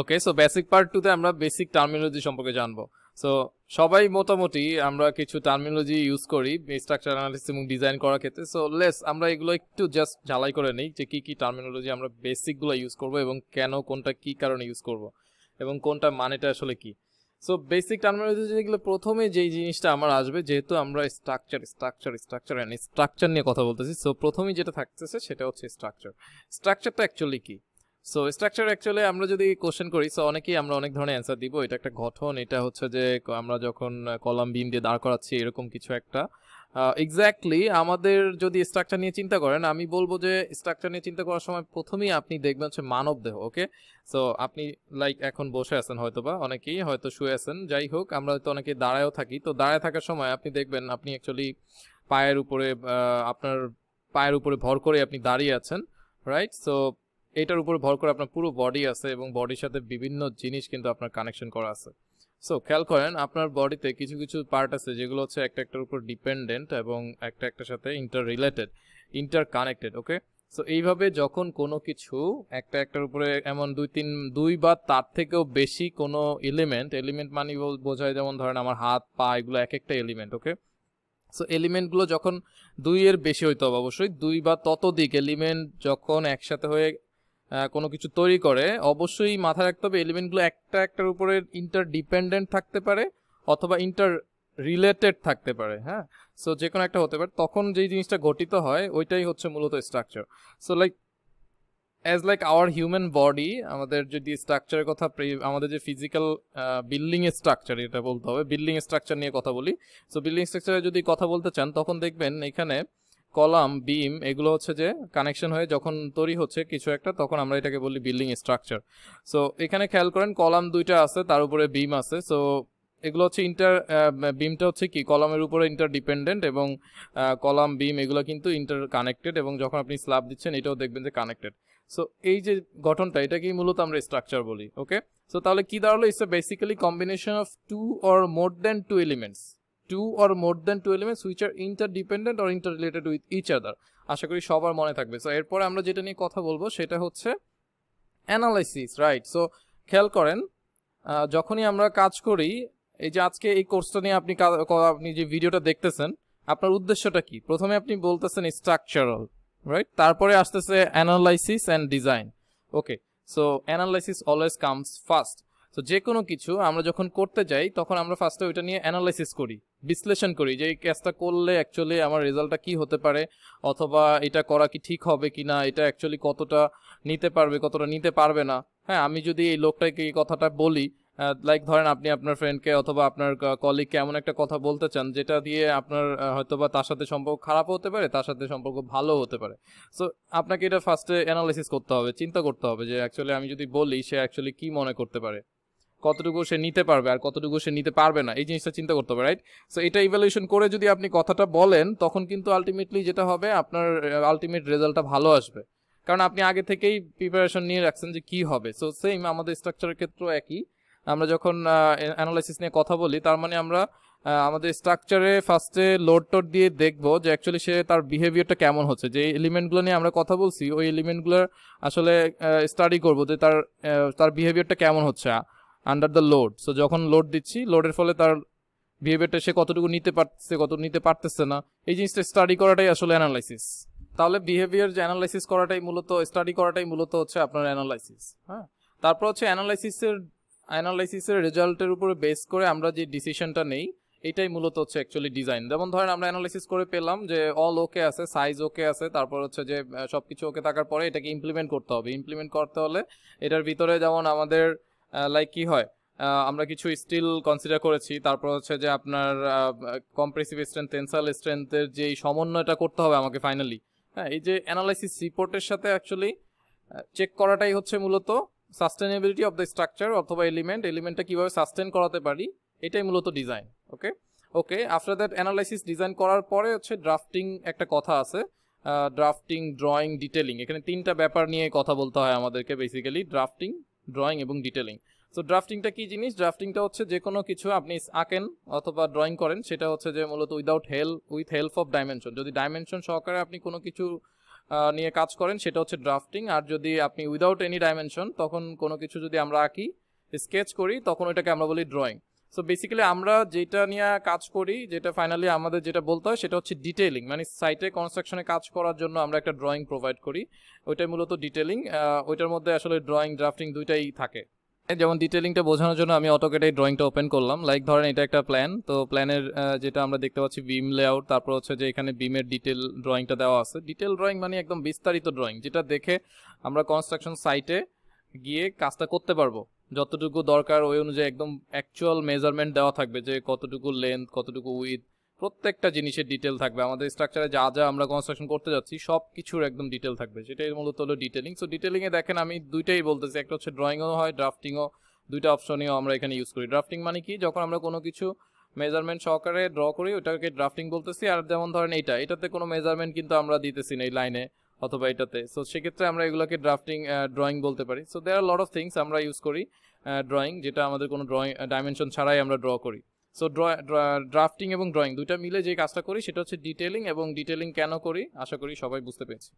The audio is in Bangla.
ওকে সো বেসিক পার্ট টুতে আমরা বেসিক টার্মিনোলজি সম্পর্কে জানবো সো সবাই মোটামুটি আমরা কিছু টার্মিনোলজি ইউজ করি স্ট্রাকচার অ্যানালিসিস এবং ডিজাইন করার ক্ষেত্রে সো লেস আমরা এগুলো একটু জাস্ট ঝালাই করে নিই যে কী কী টার্মিনোলজি আমরা বেসিকগুলো ইউজ করব এবং কেন কোনটা কী কারণে ইউজ করব এবং কোনটা মানেটা আসলে কী সো বেসিক টার্মিনোলজি যেগুলো প্রথমে যেই জিনিসটা আমার আসবে যেহেতু আমরা structure structure structure and structure নিয়ে কথা বলতেছি সো প্রথমেই যেটা থাকতেছে সেটা হচ্ছে স্ট্রাকচার স্ট্রাকচারটা অ্যাকচুয়ালি কী সো স্ট্রাকচার অ্যাকচুয়ালি আমরা যদি কোশ্চেন করি সো অনেকেই আমরা অনেক ধরনের অ্যান্সার দিব এটা একটা গঠন এটা হচ্ছে যে আমরা যখন কলম বিম দিয়ে দাঁড় করাচ্ছি এরকম কিছু একটা এক্স্যাক্টলি আমাদের যদি স্ট্রাকচার নিয়ে চিন্তা করেন আমি বলবো যে স্ট্রাকচার নিয়ে চিন্তা করার সময় প্রথমেই আপনি দেখবেন হচ্ছে মানব দেহ ওকে সো আপনি লাইক এখন বসে আছেন হয়তো বা অনেকেই হয়তো শুয়ে আছেন যাই হোক আমরা হয়তো অনেকে দাঁড়ায়ও থাকি তো দাঁড়ায় থাকার সময় আপনি দেখবেন আপনি অ্যাকচুয়ালি পায়ের উপরে আপনার পায়ের উপরে ভর করে আপনি দাঁড়িয়ে আছেন রাইট সো এটার উপর ভর করে আপনার পুরো বডি আছে এবং বডির সাথে বিভিন্ন জিনিস কিন্তু আপনার কানেকশন করা আছে সো খেয়াল করেন আপনার বডিতে কিছু কিছু পার্ট আছে যেগুলো হচ্ছে একটা একটার উপর ডিপেন্ডেন্ট এবং একটা একটার সাথে interrelated interconnected okay so এইভাবে যখন কোনো কিছু একটা একটার উপরে এমন দুই তিন দুই বা তার থেকেও বেশি কোনো এলিমেন্ট এলিমেন্ট মানি বোঝায় যেমন ধরেন আমার হাত পা এগুলো এক একটা এলিমেন্ট ওকে সো এলিমেন্টগুলো যখন দুইয়ের বেশি হইতে হবে অবশ্যই দুই বা দিক এলিমেন্ট যখন একসাথে হয়ে কোনো কিছু তৈরি করে অবশ্যই মাথায় রাখতে হবে এলিমেন্টগুলো একটা একটার উপরে ইন্টার ডিপেন্ডেন্ট থাকতে পারে অথবা ইন্টার রিলেটেড থাকতে পারে হ্যাঁ সো যে কোনো একটা হতে পারে তখন যেই জিনিসটা ঘটিত হয় ওইটাই হচ্ছে মূলত structure so like as like our human body আমাদের যদি স্ট্রাকচারের কথা আমাদের যে ফিজিক্যাল বিল্ডিং স্ট্রাকচার এটা বলতে হবে বিল্ডিং স্ট্রাকচার নিয়ে কথা বলি সো বিল্ডিং স্ট্রাকচারে যদি কথা বলতে চান তখন দেখবেন এখানে কলাম বিম এগুলো হচ্ছে যে কানেকশন হয়ে যখন তৈরি হচ্ছে কিছু একটা তখন আমরা এটাকে বলি বিল্ডিং স্ট্রাকচার সো এখানে খেয়াল করেন কলাম দুইটা আছে তার উপরে বিম আছে সো এগুলো হচ্ছে ইন্টার বিমটা হচ্ছে কি কলামের উপরে ইন্টার ডিপেন্ডেন্ট এবং কলাম বিম এগুলো কিন্তু ইন্টার কানেক্টেড এবং যখন আপনি স্ল্যাব দিচ্ছেন এটাও দেখবেন যে কানেক্টেড সো এই যে গঠনটা এটাকেই মূলত আমরা স্ট্রাকচার বলি ওকে সো তাহলে কি দাঁড়ালো it's basically combination of two or more than two elements two or more than two elements which are interdependent or interrelated with each other আশা করি সবার মনে থাকবে সো এরপরে আমরা যেটা নিয়ে কথা বলবো সেটা হচ্ছে অ্যানালাইসিস রাইট সো খেয়াল করেন যখনই আমরা কাজ করি এই যে আজকে এই কোর্সটা নিয়ে আপনি আপনি যে ভিডিওটা দেখতেছেন আপনার উদ্দেশ্যটা কি প্রথমে আপনি বলতেছেন স্ট্রাকচারাল রাইট তারপরে আসতেছে analysis and design okay so analysis always comes first তো যে কোনো কিছু আমরা যখন করতে যাই তখন আমরা ফার্স্টে ওইটা নিয়ে অ্যানালাইসিস করি বিশ্লেষণ করি যে এই কাজটা করলে অ্যাকচুয়ালি আমার রেজাল্টটা কি হতে পারে অথবা এটা করা কি ঠিক হবে কি না এটা অ্যাকচুয়ালি কতটা নিতে পারবে কতটা নিতে পারবে না হ্যাঁ আমি যদি এই লোকটাকে এই কথাটা বলি লাইক ধরেন আপনি আপনার ফ্রেন্ডকে অথবা আপনার কলিগকে এমন একটা কথা বলতে চান যেটা দিয়ে আপনার হয়তোবা তার সাথে সম্পর্ক খারাপ হতে পারে তার সাথে সম্পর্ক ভালো হতে পারে সো আপনাকে এটা ফার্স্টে অ্যানালাইসিস করতে হবে চিন্তা করতে হবে যে অ্যাকচুয়ালি আমি যদি বলি সে অ্যাকচুয়ালি কি মনে করতে পারে কতটুকু সে নিতে পারবে আর কতটুকু সে নিতে পারবে না এই জিনিসটা চিন্তা করতে হবে রাইট সো এটা ইভ্যালুয়েশন করে যদি আপনি কথাটা বলেন তখন কিন্তু আলটিমেটলি যেটা হবে আপনার আলটিমেট রেজাল্টটা ভালো আসবে কারণ আপনি আগে থেকেই প্রিপারেশন নিয়ে রাখছেন যে কি হবে সো সেম আমাদের স্ট্রাকচারের ক্ষেত্রেও একই আমরা যখন অ্যানালাইসিস নিয়ে কথা বলি তার মানে আমরা আমাদের স্ট্রাকচারে ফার্স্টে লোড টোড দিয়ে দেখবো যে অ্যাকচুয়ালি সে তার বিহেভিয়ারটা কেমন হচ্ছে যে এলিমেন্টগুলো নিয়ে আমরা কথা বলছি ওই এলিমেন্টগুলোর আসলে স্টাডি করব যে তার তার বিহেভিয়ারটা কেমন হচ্ছে আন্ডার দ্য লোড সো যখন লোড দিচ্ছি লোডের ফলে তার বিহেভিয়ারটা সে কতটুকু নিতে পারতেছে কত নিতে পারতেছে না এই জিনিসটা স্টাডি করাটাই আসলে অ্যানালাইসিস তাহলে বিহেভিয়ার যে অ্যানালাইসিস করাটাই মূলত স্টাডি করাটাই মূলত হচ্ছে আপনার অ্যানালাইসিস হ্যাঁ তারপর হচ্ছে অ্যানালাইসিসের অ্যানালাইসিসের রেজাল্টের উপরে বেস করে আমরা যে ডিসিশনটা নেই এটাই মূলত হচ্ছে অ্যাকচুয়ালি ডিজাইন যেমন ধরেন আমরা অ্যানালাইসিস করে পেলাম যে অল ওকে আছে সাইজ ওকে আছে তারপর হচ্ছে যে সব কিছু ওকে থাকার পরে এটাকে ইমপ্লিমেন্ট করতে হবে ইমপ্লিমেন্ট করতে হলে এটার ভিতরে যেমন আমাদের লাইক কি হয় আমরা কিছু স্টিল কনসিডার করেছি তারপর হচ্ছে যে আপনার কম্প্রেসিভ স্ট্রেন্থ টেন্সাল স্ট্রেন্থের যে সমন্বয়টা করতে হবে আমাকে ফাইনালি হ্যাঁ এই যে অ্যানালাইসিস রিপোর্টের সাথে অ্যাকচুয়ালি চেক করাটাই হচ্ছে মূলত সাস্টেনেবিলিটি অফ দ্য স্ট্রাকচার অথবা এলিমেন্ট এলিমেন্টটা কীভাবে সাস্টেন করাতে পারি এটাই মূলত design okay okay after that analysis design করার পরে হচ্ছে ড্রাফটিং একটা কথা আছে ড্রাফটিং ড্রয়িং ডিটেলিং এখানে তিনটা ব্যাপার নিয়ে কথা বলতে হয় আমাদেরকে বেসিক্যালি ড্রাফটিং ড্রয়িং এবং ডিটেলিং সো ড্রাফটিংটা কি জিনিস ড্রাফটিংটা হচ্ছে যে কোনো কিছু আপনি আঁকেন অথবা ড্রয়িং করেন সেটা হচ্ছে যে মূলত without help with help of dimension যদি ডাইমেনশন সহকারে আপনি কোনো কিছু নিয়ে কাজ করেন সেটা হচ্ছে ড্রাফটিং আর যদি আপনি উইদাউট এনি ডাইমেনশন তখন কোনো কিছু যদি আমরা আঁকি স্কেচ করি তখন ওইটাকে আমরা বলি ড্রয়িং সো বেসিক্যালি আমরা যেটা নিয়ে কাজ করি যেটা ফাইনালি আমাদের যেটা বলতে হয় সেটা হচ্ছে ডিটেলিং মানে সাইটে কনস্ট্রাকশনে কাজ করার জন্য আমরা একটা ড্রয়িং প্রোভাইড করি ওইটাই মূলত ডিটেলিং ওইটার মধ্যে আসলে ড্রয়িং ড্রাফটিং দুইটাই থাকে যেমন ডিটেলিংটা বোঝানোর জন্য আমি অটোকেটে এই ড্রয়িংটা ওপেন করলাম লাইক ধরেন এটা একটা প্ল্যান তো প্ল্যানের যেটা আমরা দেখতে পাচ্ছি বিম লেআউট তারপর হচ্ছে যে এখানে বিমের ডিটেল ড্রয়িংটা দেওয়া আছে ডিটেল ড্রয়িং মানে একদম বিস্তারিত ড্রয়িং যেটা দেখে আমরা কনস্ট্রাকশন সাইটে গিয়ে কাজটা করতে পারবো যতটুকু দরকার ওই অনুযায়ী একদম অ্যাকচুয়াল মেজারমেন্ট দেওয়া থাকবে যে কতটুকু লেন্থ কতটুকু উইথ প্রত্যেকটা জিনিসের ডিটেল থাকবে আমাদের স্ট্রাকচারে যা যা আমরা কনস্ট্রাকশন করতে যাচ্ছি সব কিছুর একদম ডিটেল থাকবে সেটাই মূলত হলো ডিটেলিং সো ডিটেলিংয়ে দেখেন আমি দুইটাই বলতেছি একটা হচ্ছে ড্রয়িংও হয় ড্রাফটিংও দুইটা অপশনেও আমরা এখানে ইউজ করি ড্রাফটিং মানে কি যখন আমরা কোনো কিছু মেজারমেন্ট সহকারে ড্র করি ওটাকে ড্রাফটিং বলতেছি আর যেমন ধরেন এইটা এটাতে কোনো মেজারমেন্ট কিন্তু আমরা দিতেছি না এই লাইনে অথবা এটাতে সো সেক্ষেত্রে আমরা এগুলোকে ড্রাফটিং ড্রয়িং বলতে পারি so they are lot of things আমরা ইউজ করি ড্রয়িং যেটা আমাদের কোনো ড্রয়িং ডাইমেনশন ছাড়াই আমরা ড্র করি সো ড্রাফটিং এবং ড্রয়িং দুইটা মিলে যে কাজটা করি সেটা হচ্ছে ডিটেলিং এবং ডিটেলিং কেন করি আশা করি সবাই বুঝতে পেরেছি